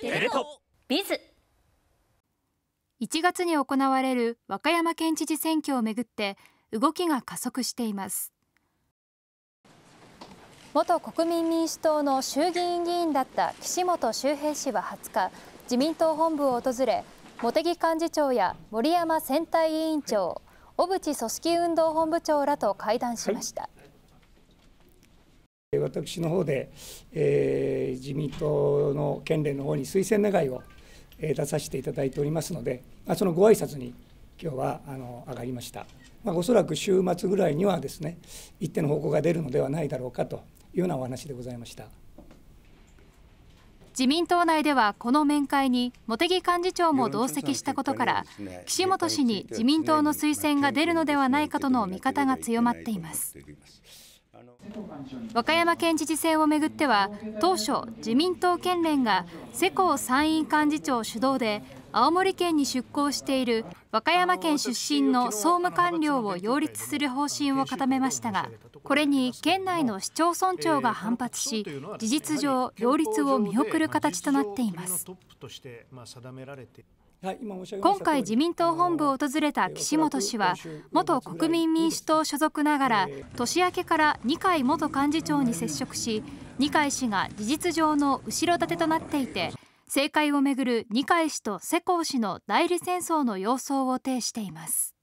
テレ東ビズ1月に行われる和歌山県知事選挙をめぐって動きが加速しています元国民民主党の衆議院議員だった岸本周平氏は20日自民党本部を訪れ茂木幹事長や森山選対委員長小渕組織運動本部長らと会談しました、はい私の方で、えー、自民党の県連の方に推薦願いを、え出させていただいておりますので、まあ、そのご挨拶に今日はあの上がりました、まあ、おそらく週末ぐらいにはですね一定の方向が出るのではないだろうかというようなお話でございました自民党内ではこの面会に茂木幹事長も同席したことから岸本氏に自民党の推薦が出るのではないかとの見方が強まっています。和歌山県知事選をめぐっては当初自民党県連が世耕参院幹事長主導で青森県に出向している和歌山県出身の総務官僚を擁立する方針を固めましたがこれに県内の市町村長が反発し事実上擁立を見送る形となっています。今回自民党本部を訪れた岸本氏は元国民民主党所属ながら年明けから二階元幹事長に接触し二階氏が事実上の後ろ盾となっていて政界をめぐる二階氏と世耕氏の代理戦争の様相を呈しています。